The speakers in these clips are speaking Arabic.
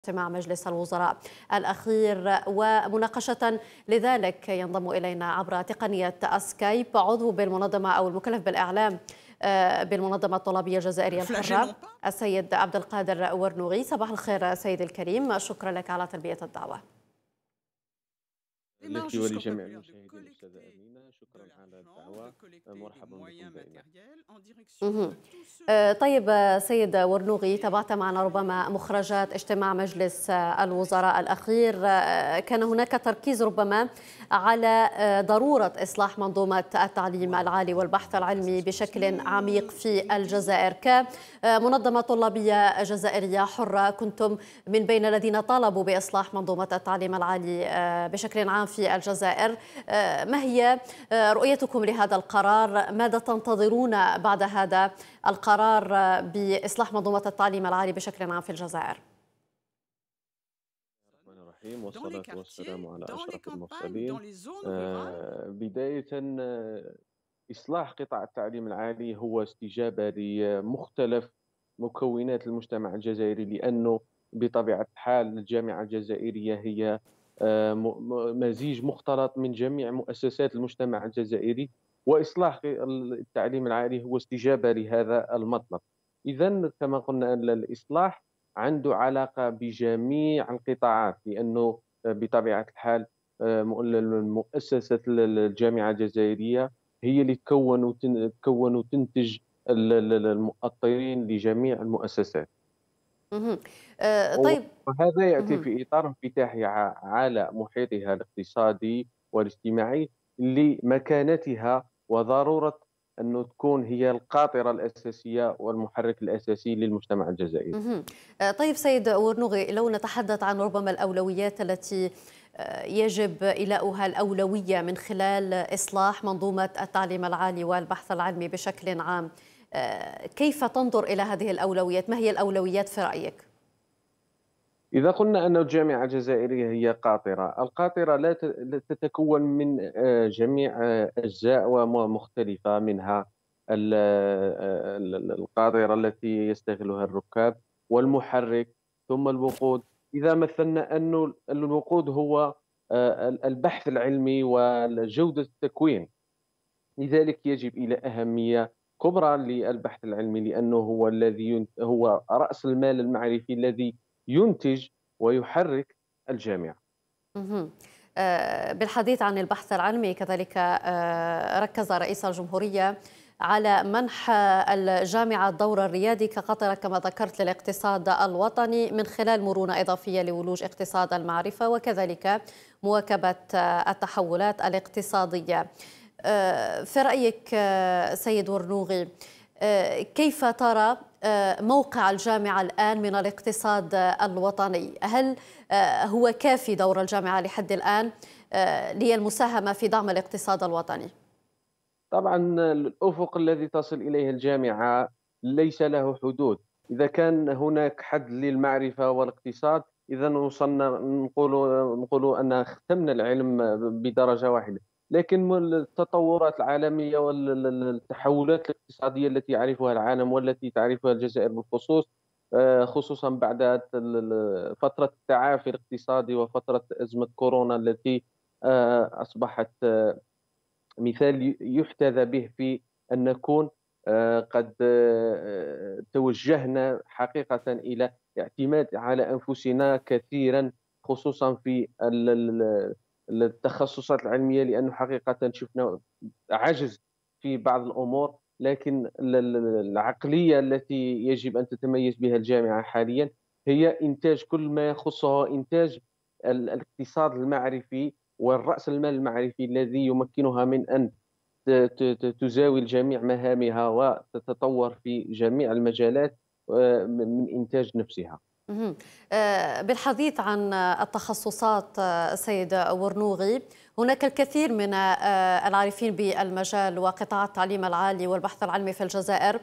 اجتماع مجلس الوزراء الأخير ومناقشة لذلك ينضم إلينا عبر تقنية أسكايب عضو بالمنظمة أو المكلف بالإعلام آه، بالمنظمة الطلابية الجزائرية الحرة السيد عبد القادر ورنوغي صباح الخير سيد الكريم شكرا لك على تلبية الدعوة لك ولجميع المشاهدين آه، طيب آه، سيد ورنوغي تابعت معنا ربما مخرجات اجتماع مجلس آه، الوزراء الأخير كان هناك تركيز ربما على ضرورة إصلاح منظومة التعليم العالي والبحث العلمي بشكل عميق في الجزائر كمنظمة طلابية جزائرية حرة كنتم من بين الذين طالبوا بإصلاح منظومة التعليم العالي بشكل عام في الجزائر ما هي رؤيتكم لهذا القرار ماذا تنتظرون بعد هذا القرار بإصلاح منظومة التعليم العالي بشكل عام في الجزائر الرحيم والصلاة والسلام على أشرف المرسلين آه، بداية آه، إصلاح قطاع التعليم العالي هو استجابة لمختلف مكونات المجتمع الجزائري لأنه بطبيعة الحال الجامعة الجزائرية هي آه، مزيج مختلط من جميع مؤسسات المجتمع الجزائري واصلاح التعليم العالي هو استجابه لهذا المطلب اذا كما قلنا ان الاصلاح عنده علاقه بجميع القطاعات لانه بطبيعه الحال آه، مؤسسه الجامعه الجزائريه هي اللي تكون وتنتج المؤطرين لجميع المؤسسات أه طيب وهذا ياتي في اطار انفتاحها على محيطها الاقتصادي والاجتماعي لمكانتها وضروره انه تكون هي القاطره الاساسيه والمحرك الاساسي للمجتمع الجزائري. آه، طيب سيد ورنوغي لو نتحدث عن ربما الاولويات التي آه، يجب إلاؤها الأولوية من خلال إصلاح منظومة التعليم العالي والبحث العلمي بشكل عام آه، كيف تنظر إلى هذه الأولويات ما هي الأولويات في رأيك؟ إذا قلنا أن الجامعة الجزائرية هي قاطرة القاطرة لا تتكون من آه، جميع آه، أجزاء ومختلفة منها القاطرة التي يستغلها الركاب والمحرك ثم الوقود إذا مثلنا أن الوقود هو البحث العلمي وجودة التكوين لذلك يجب إلى أهمية كبرى للبحث العلمي لانه هو الذي هو راس المال المعرفي الذي ينتج ويحرك الجامعه. آه، بالحديث عن البحث العلمي كذلك آه، ركز رئيس الجمهوريه على منح الجامعة الدور الريادي كقطرة كما ذكرت للاقتصاد الوطني من خلال مرونة إضافية لولوج اقتصاد المعرفة وكذلك مواكبة آه، التحولات الاقتصادية في رأيك آه، سيد ورنوغي آه، كيف ترى آه، موقع الجامعة الآن من الاقتصاد الوطني هل هو كافي دور الجامعة لحد الآن للمساهمة في دعم الاقتصاد الوطني طبعا الأفق الذي تصل إليه الجامعة ليس له حدود إذا كان هناك حد للمعرفة والاقتصاد إذا وصلنا نقول نقول أن ختمنا العلم بدرجة واحدة لكن التطورات العالميه والتحولات الاقتصاديه التي يعرفها العالم والتي تعرفها الجزائر بالخصوص آه، خصوصا بعد فتره التعافي الاقتصادي وفتره ازمه كورونا التي آه، اصبحت آه، مثال يحتذى به في ان نكون قد توجهنا حقيقه الى اعتماد على انفسنا كثيرا خصوصا في التخصصات العلميه لانه حقيقه شفنا عجز في بعض الامور لكن العقليه التي يجب ان تتميز بها الجامعه حاليا هي انتاج كل ما يخصها انتاج الاقتصاد المعرفي والراس المال المعرفي الذي يمكنها من ان تزاول جميع مهامها وتتطور في جميع المجالات آه، من انتاج نفسها آه، بالحديث عن التخصصات آه، سيد ورنوغي هناك الكثير من آه، العارفين بالمجال وقطاع التعليم العالي والبحث العلمي في الجزائر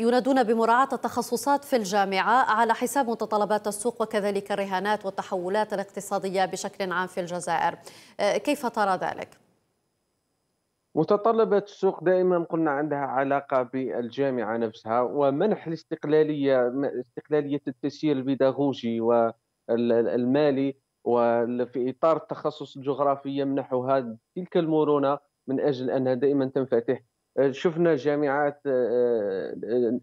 ينادون بمراعاة التخصصات في الجامعة على حساب متطلبات السوق وكذلك الرهانات والتحولات الاقتصادية بشكل عام في الجزائر كيف ترى ذلك؟ متطلبات السوق دائما قلنا عندها علاقة بالجامعة نفسها ومنح الاستقلالية استقلالية التسيير البيداغوجي والمالي وفي إطار التخصص الجغرافي يمنحها تلك المرونة من أجل أنها دائما تنفتح شفنا جامعات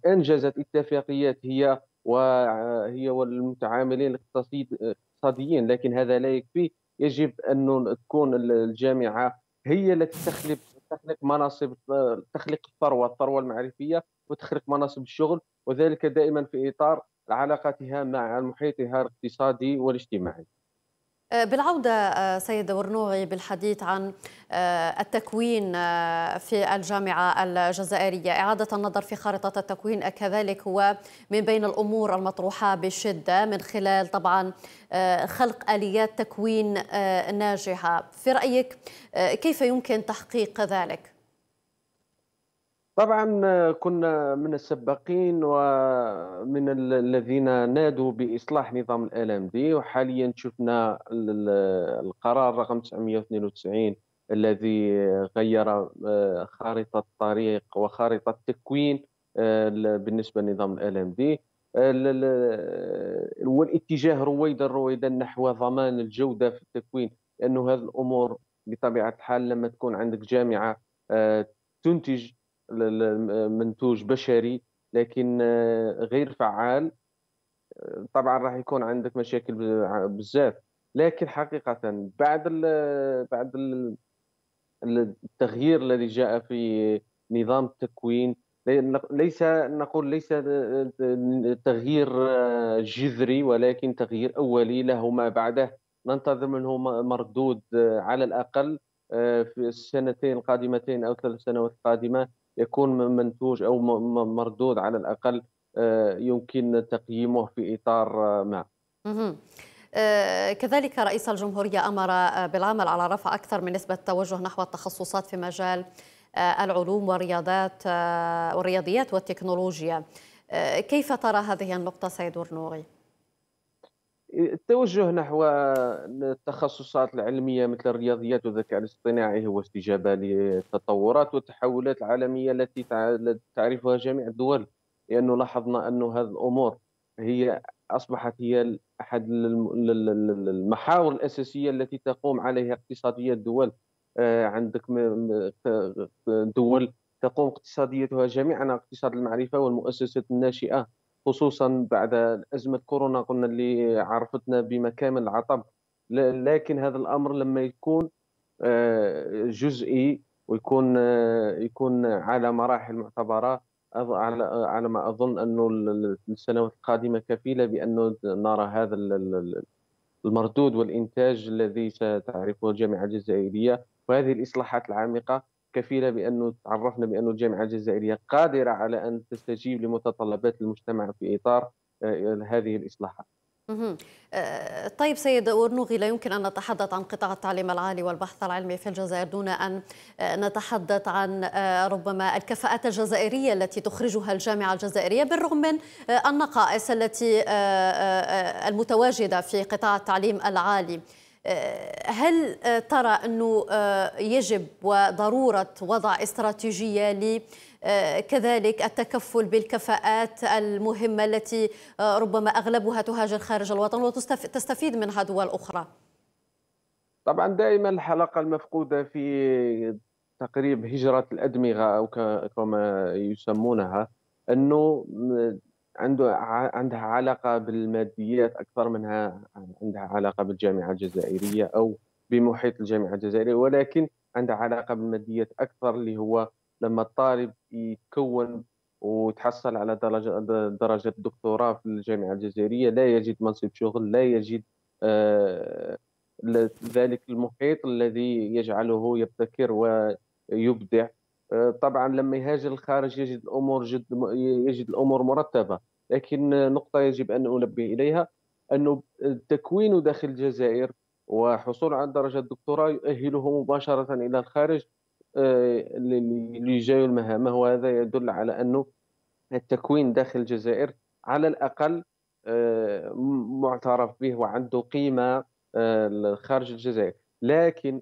أنجزت اتفاقيات هي وهي والمتعاملين الاقتصاديين لكن هذا لا يكفي يجب أن تكون الجامعة هي التي تخلق تخلق مناصب آه، تخلق الثروه الثروه المعرفيه وتخليق مناصب الشغل وذلك دائما في اطار علاقتها مع محيطها الاقتصادي والاجتماعي آه، بالعودة آه، سيد ورنوعي بالحديث عن آه، التكوين في الجامعة الجزائرية إعادة النظر في خارطة التكوين كذلك هو من بين الأمور المطروحة بشدة من خلال طبعا خلق آليات تكوين ناجحة في رأيك كيف يمكن تحقيق ذلك؟ طبعا كنا من السباقين ومن الذين نادوا باصلاح نظام الالم دي وحاليا شفنا القرار رقم 992 الذي غير آه، خارطه الطريق وخارطه التكوين آه، بالنسبه لنظام الالم دي والاتجاه رويدا رويدا نحو ضمان الجوده في التكوين لانه هذه الامور بطبيعه الحال لما تكون عندك جامعه آه، تنتج منتوج بشري لكن آه، غير فعال آه، طبعا راح يكون عندك مشاكل بزاف لكن حقيقة بعد بعد التغيير الذي جاء في نظام التكوين ليس نقول ليس آه، تغيير جذري ولكن تغيير اولي له ما بعده ننتظر منه مردود على الاقل في السنتين القادمتين او ثلاث سنوات القادمه يكون منتوج او مردود على الاقل آه، يمكن تقييمه في اطار آه، ما. آه، كذلك رئيس الجمهورية أمر بالعمل على رفع أكثر من نسبة التوجه نحو التخصصات في مجال العلوم والرياضات والرياضيات والتكنولوجيا كيف ترى هذه النقطة سيد ورنوغي؟ التوجه نحو التخصصات العلمية مثل الرياضيات والذكاء الاصطناعي هو استجابة للتطورات والتحولات العالمية التي تعرفها جميع الدول لأنه لاحظنا أن هذه الأمور هي أصبحت هي أحد المحاور الأساسية التي تقوم عليها اقتصادية الدول آه، عندك دول تقوم اقتصاديتها جميعا اقتصاد المعرفة والمؤسسات الناشئة خصوصا بعد أزمة كورونا قلنا اللي عرفتنا بمكامن العطب لكن هذا الأمر لما يكون آه، جزئي ويكون آه، يكون على مراحل معتبره على ما اظن انه السنوات القادمه كفيله بانه نرى هذا المردود والانتاج الذي ستعرفه الجامعه الجزائريه وهذه الاصلاحات العميقه كفيله بانه تعرفنا بانه الجامعه الجزائريه قادره على ان تستجيب لمتطلبات المجتمع في اطار آه، هذه الاصلاحات. آه، طيب سيد ورنوغي لا يمكن أن نتحدث عن قطاع التعليم العالي والبحث العلمي في الجزائر دون أن آه، نتحدث عن ربما الكفاءات الجزائرية التي تخرجها الجامعة الجزائرية بالرغم من النقائص التي المتواجدة في قطاع التعليم العالي آه، هل آه، ترى أنه آه، يجب وضرورة وضع استراتيجية ل كذلك التكفل بالكفاءات المهمة التي ربما أغلبها تهاجر خارج الوطن وتستفيد منها دول أخرى طبعا دائما الحلقة المفقودة في تقريب هجرة الأدمغة أو كما يسمونها أنه عنده ع- عندها علاقة بالماديات أكثر منها عندها علاقة بالجامعة الجزائرية أو بمحيط الجامعة الجزائرية ولكن عندها علاقة بالماديات أكثر اللي هو لما الطالب يتكون وتحصل على درجة درجة دكتوراه في الجامعة الجزائرية لا يجد منصب شغل لا يجد آه، ذلك المحيط الذي يجعله يبتكر ويبدع طبعا لما يهاجر الخارج يجد الامور جد يجد الامور مرتبه لكن نقطه يجب ان انبه اليها انه تكوينه داخل الجزائر وحصول على درجه الدكتوراه يؤهله مباشره الى الخارج آه، لجاي المهامه وهذا يدل على انه التكوين داخل الجزائر على الاقل آه، معترف به وعنده قيمه آه، خارج الجزائر لكن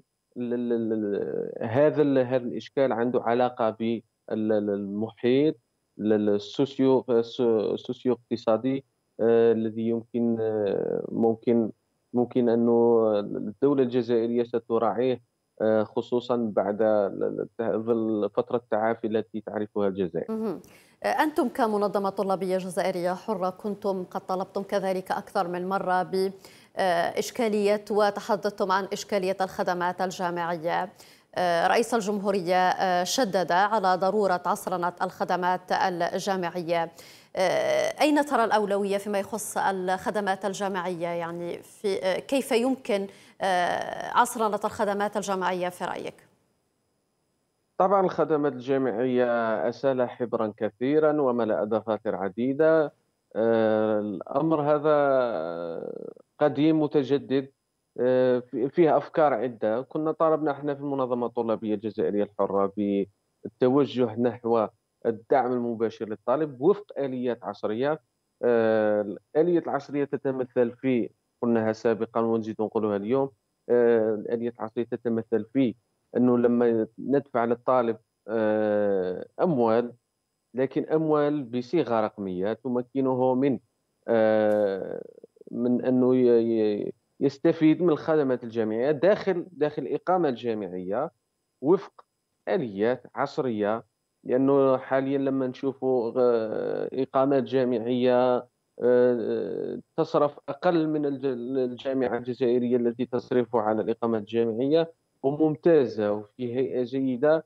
هذا هذا الاشكال عنده علاقه بالمحيط السوسيو السوسيو اقتصادي آه، الذي يمكن آه، ممكن ممكن انه الدوله الجزائريه ستراعيه آه، خصوصا بعد فتره التعافي التي تعرفها الجزائر. أنتم كمنظمة طلابية جزائرية حرة كنتم قد طلبتم كذلك أكثر من مرة آه، إشكالية وتحدثتم عن إشكالية الخدمات الجامعية آه، رئيس الجمهورية آه، شدد على ضرورة عصرنة الخدمات الجامعية أين ترى الأولوية فيما يخص الخدمات الجامعية يعني في كيف يمكن عصرنة الخدمات الجامعية في رأيك؟ طبعا الخدمات الجامعية أسال حبرا كثيرا وملأ دفاتر عديدة الأمر هذا قديم متجدد آه، فيها افكار عده كنا طالبنا احنا في المنظمه الطلابيه الجزائريه الحره بالتوجه نحو الدعم المباشر للطالب وفق اليات عصريه الاليات آه، العصريه تتمثل في قلناها سابقا ونزيد نقولها اليوم الاليات آه، العصريه تتمثل في انه لما ندفع للطالب اموال لكن اموال بصيغه رقميه تمكنه من من انه يستفيد من الخدمات الجامعيه داخل داخل الاقامه الجامعيه وفق اليات عصريه لانه حاليا لما نشوفوا آه، اقامات جامعيه آه، آه، تصرف اقل من الجامعه الجزائريه التي تصرف على الاقامات الجامعيه وممتازه وفي هيئه جيده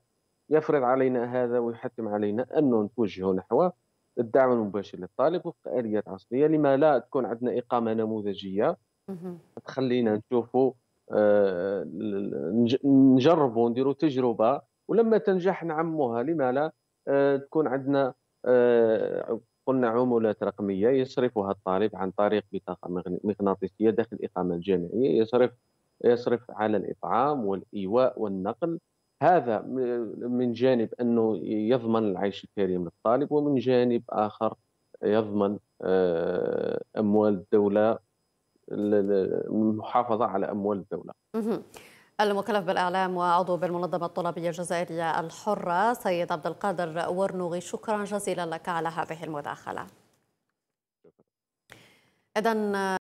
يفرض علينا هذا ويحتم علينا ان نتوجه نحوه الدعم المباشر للطالب وفق اليات عصريه لما لا تكون عندنا اقامه نموذجيه تخلينا نشوفوا آه، نجربوا نديروا تجربه ولما تنجح نعموها لما لا آه، تكون عندنا آه، قلنا عمولات رقميه يصرفها الطالب عن طريق بطاقه مغناطيسيه داخل الاقامه الجامعيه يصرف يصرف على الاطعام والايواء والنقل هذا من جانب انه يضمن العيش الكريم للطالب ومن جانب اخر يضمن آه، اموال الدوله المحافظه على اموال الدوله. المكلف بالاعلام وعضو بالمنظمه الطلابيه الجزائريه الحره سيد عبد القادر ورنوغي شكرا جزيلا لك على هذه المداخله. اذا